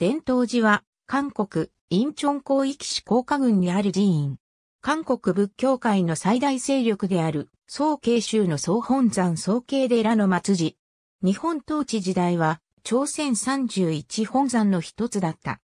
伝統寺は、韓国、インチョン広域市高架郡にある寺院。韓国仏教界の最大勢力である、総慶州の総本山総慶寺の末寺。日本統治時代は、朝鮮31本山の一つだった。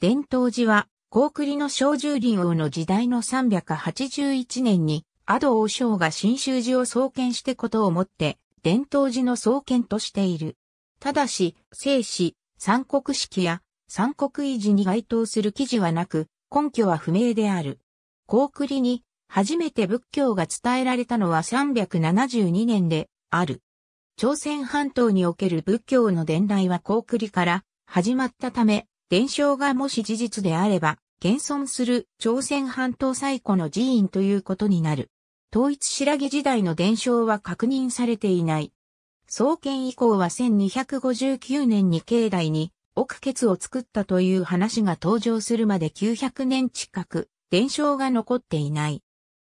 伝統寺は、高栗の小獣林王の時代の381年に、阿ド王将が新州寺を創建してことをもって、伝統寺の創建としている。ただし、聖史、三国式や三国維持に該当する記事はなく、根拠は不明である。高句麗に初めて仏教が伝えられたのは372年である。朝鮮半島における仏教の伝来は高句麗から始まったため、伝承がもし事実であれば、現存する朝鮮半島最古の寺院ということになる。統一白木時代の伝承は確認されていない。創建以降は1259年に境内に奥血を作ったという話が登場するまで900年近く伝承が残っていない。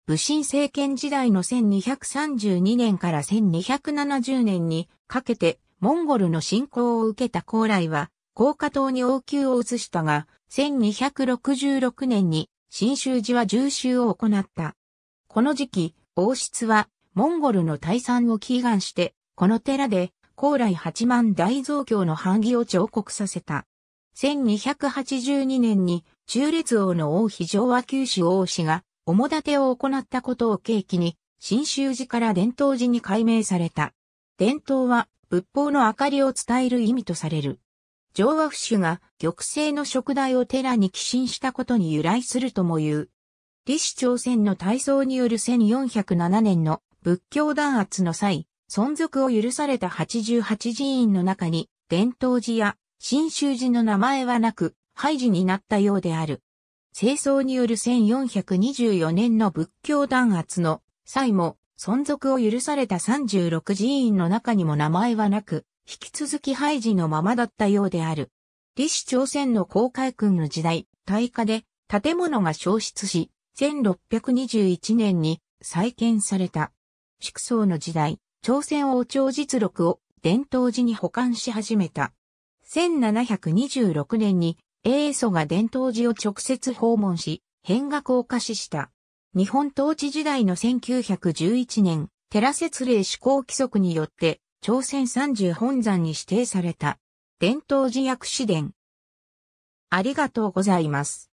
武神政権時代の1232年から1270年にかけてモンゴルの侵攻を受けた高麗は、高架島に王宮を移したが、1266年に新州寺は重修を行った。この時期、王室はモンゴルの退散を祈願して、この寺で高麗八幡大蔵経の版木を彫刻させた。1282年に中列王の王妃上和九州王氏が、主立てを行ったことを契機に、新州寺から伝統寺に改名された。伝統は、仏法の明かりを伝える意味とされる。上和府主が玉製の食材を寺に寄進したことに由来するとも言う。李氏朝鮮の大僧による1407年の仏教弾圧の際、存続を許された88寺院の中に、伝統寺や新州寺の名前はなく、廃寺になったようである。清掃による1424年の仏教弾圧の際も、存続を許された36寺院の中にも名前はなく、引き続き廃寺のままだったようである。李氏朝鮮の公開君の時代、大火で建物が消失し、1621年に再建された。祝宗の時代、朝鮮王朝実録を伝統寺に保管し始めた。1726年に英祖が伝統寺を直接訪問し、変額を貸しした。日本統治時代の1911年、寺設令施行規則によって、朝鮮三十本山に指定された。伝統寺薬師殿。ありがとうございます。